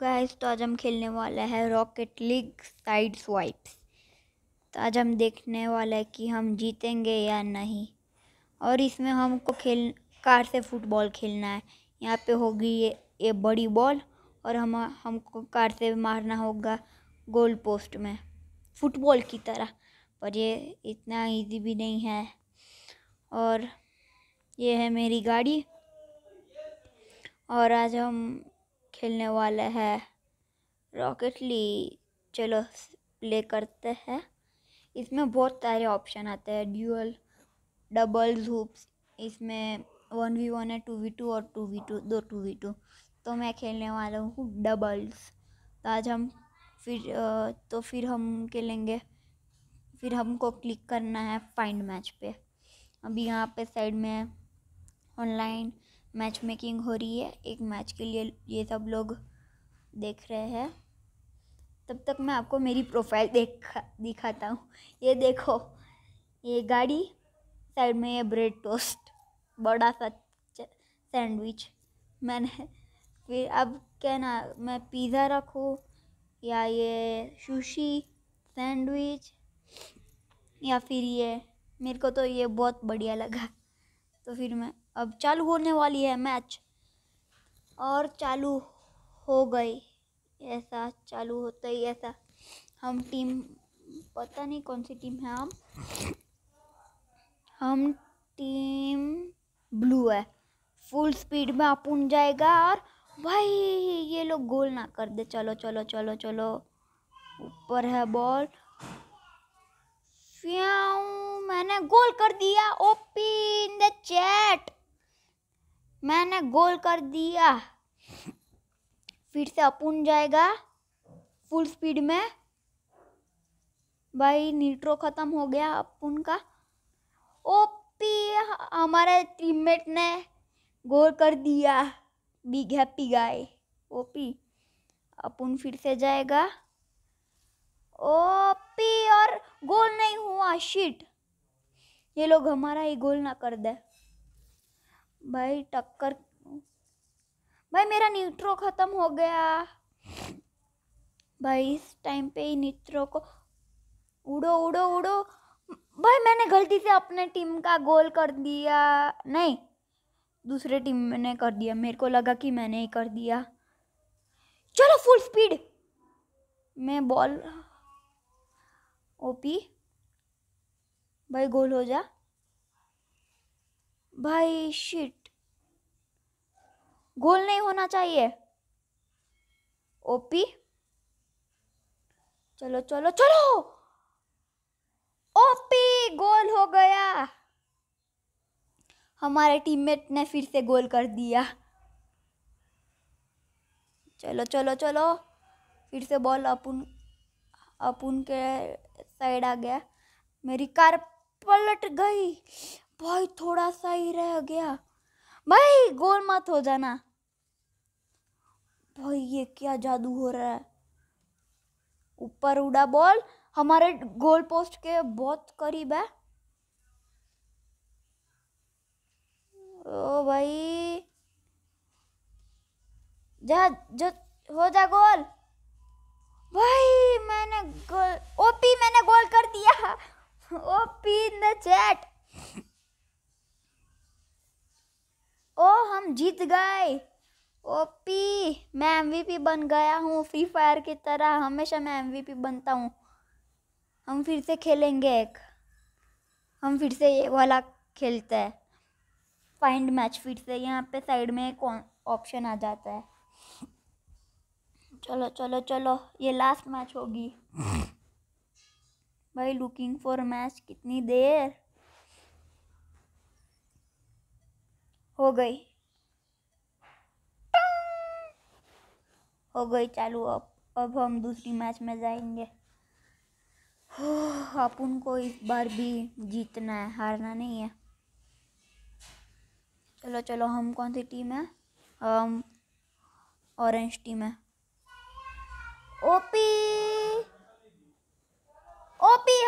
guys तो आज हम खेलने वाला है रॉकेट लीग साइड स्वाइप्स तो आज हम देखने वाला है कि हम जीतेंगे या नहीं और इसमें हमको खेल कार से फुटबॉल खेलना है यहाँ पे होगी ये ये बड़ी बॉल और हम हमको कार से मारना होगा गोल पोस्ट में फुटबॉल की तरह पर ये इतना इजी भी नहीं है और ये है मेरी गाड़ी और आज हम खेलने वाला है रॉकेट ली चलो प्ले करते हैं इसमें बहुत सारे ऑप्शन आते हैं ड्यूअल डबल हूप्स इसमें वन वी वन है टू वी टू और टू वी टू दो टू वी टू तो मैं खेलने वाला हूँ डबल्स तो आज हम फिर तो फिर हम खेलेंगे फिर हमको क्लिक करना है फाइंड मैच पे अभी यहाँ पे साइड में ऑनलाइन मैच मेकिंग हो रही है एक मैच के लिए ये सब लोग देख रहे हैं तब तक मैं आपको मेरी प्रोफाइल देख दिखाता हूँ ये देखो ये गाड़ी साइड में ये ब्रेड टोस्ट बड़ा सा सैंडविच मैंने फिर अब क्या ना मैं पिज़्ज़ा रखूँ या ये सुशी सैंडविच या फिर ये मेरे को तो ये बहुत बढ़िया लगा तो फिर मैं अब चालू होने वाली है मैच और चालू हो गई ऐसा चालू होता ही ऐसा हम टीम पता नहीं कौन सी टीम है हम हम टीम ब्लू है फुल स्पीड में अपुन जाएगा और भाई ये लोग गोल ना कर दे चलो चलो चलो चलो ऊपर है बॉल मैंने गोल कर दिया ओपी इन द चैट मैंने गोल कर दिया फिर से अपुन जाएगा फुल स्पीड में भाई नीट्रो ख़त्म हो गया अपुन का ओपी हमारे टीममेट ने गोल कर दिया बिग हैप्पी गाय ओपी अपुन फिर से जाएगा ओपी और गोल नहीं हुआ शीट ये लोग हमारा ही गोल ना कर दे भाई टक्कर भाई मेरा न्यूट्रो ख़त्म हो गया भाई इस टाइम पे ही न्यूट्रो को उड़ो उड़ो उड़ो भाई मैंने गलती से अपने टीम का गोल कर दिया नहीं दूसरे टीम ने कर दिया मेरे को लगा कि मैंने ही कर दिया चलो फुल स्पीड मैं बॉल ओपी भाई गोल हो जा भाई शिट गोल नहीं होना चाहिए ओपी चलो चलो चलो ओपी गोल हो गया हमारे टीममेट ने फिर से गोल कर दिया चलो चलो चलो फिर से बॉल अपुन अपुन के साइड आ गया मेरी कार पलट गई भाई थोड़ा सा ही रह गया भाई गोल मत हो जाना भाई ये क्या जादू हो रहा है ऊपर उड़ा बॉल हमारे गोल पोस्ट के बहुत करीब है ओ भाई जा जो हो जा गोल भाई मैंने गोल ओपी मैंने गोल कर दिया ओपी इन द चैट ओ हम जीत गए ओपी मैं एमवीपी बन गया हूँ फ्री फायर की तरह हमेशा मैं एमवीपी बनता हूँ हम फिर से खेलेंगे एक हम फिर से ये वाला खेलते हैं फाइंड मैच फिर से यहाँ पे साइड में एक ऑप्शन आ जाता है चलो चलो चलो ये लास्ट मैच होगी भाई लुकिंग फॉर मैच कितनी देर हो गई हो गई चालू अब अब हम दूसरी मैच में जाएंगे आप उनको इस बार भी जीतना है हारना नहीं है चलो चलो हम कौन सी टीम है हम ऑरेंज टीम है ओपी ओपी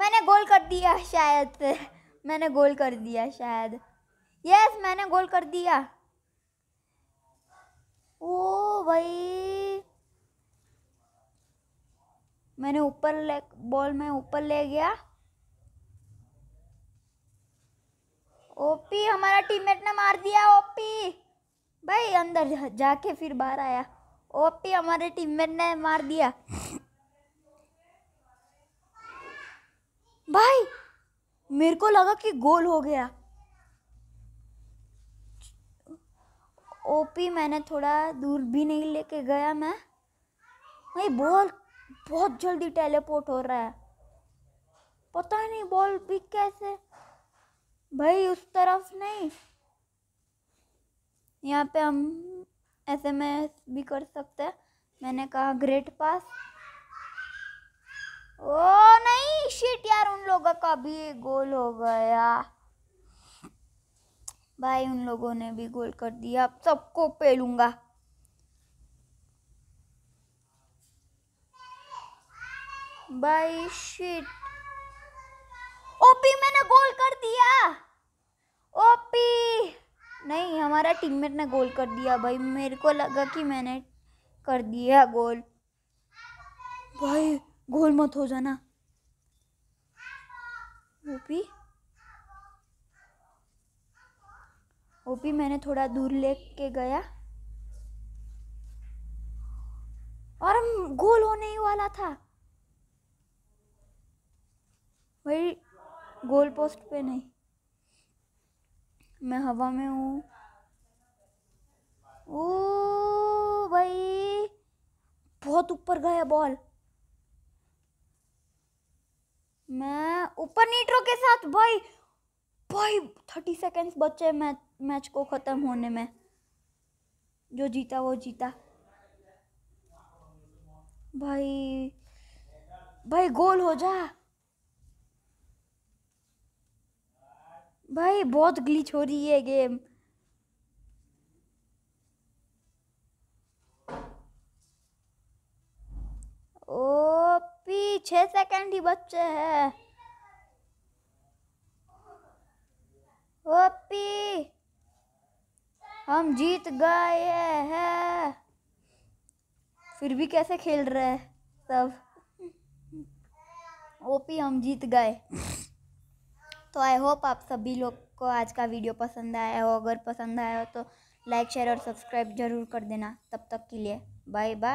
मैंने गोल कर दिया शायद मैंने गोल कर दिया शायद यस मैंने गोल कर दिया ओ भाई मैंने ऊपर ले बॉल में ऊपर ले गया ओपी हमारा टीममेट ने मार दिया ओपी भाई अंदर जा, जाके फिर बाहर आया ओपी हमारे टीममेट ने मार दिया भाई मेरे को लगा कि गोल हो गया ओपी मैंने थोड़ा दूर भी नहीं लेके गया मैं भाई बॉल बहुत जल्दी टेलीपोर्ट हो रहा है पता नहीं बॉल भी कैसे भाई उस तरफ नहीं यहाँ पे हम ऐसे में भी कर सकते हैं मैंने कहा ग्रेट पास ओ नहीं शिट यार उन लोगों का भी गोल हो गया भाई उन लोगों ने भी गोल कर दिया अब सबको पेलूंगा भाई शिट ओपी मैंने गोल कर दिया ओपी नहीं हमारा टीममेट ने गोल कर दिया भाई मेरे को लगा कि मैंने कर दिया गोल भाई गोल मत हो जाना ओपी वो भी मैंने थोड़ा दूर ले के गया और गोल होने ही वाला था वही गोल पोस्ट पे नहीं मैं हवा में हूँ ओ भाई बहुत ऊपर गया बॉल मैं ऊपर नीट्रो के साथ भाई भाई थर्टी सेकेंड्स बचे मैं मैच को ख़त्म होने में जो जीता वो जीता भाई भाई गोल हो जा भाई बहुत ग्लिच हो रही है गेम ओ पी छ सेकेंड ही बच्चे हैं ओपी हम जीत गए हैं फिर भी कैसे खेल रहे हैं सब ओपी हम जीत गए तो आई होप आप सभी लोग को आज का वीडियो पसंद आया हो अगर पसंद आया हो तो लाइक शेयर और सब्सक्राइब जरूर कर देना तब तक के लिए बाय बाय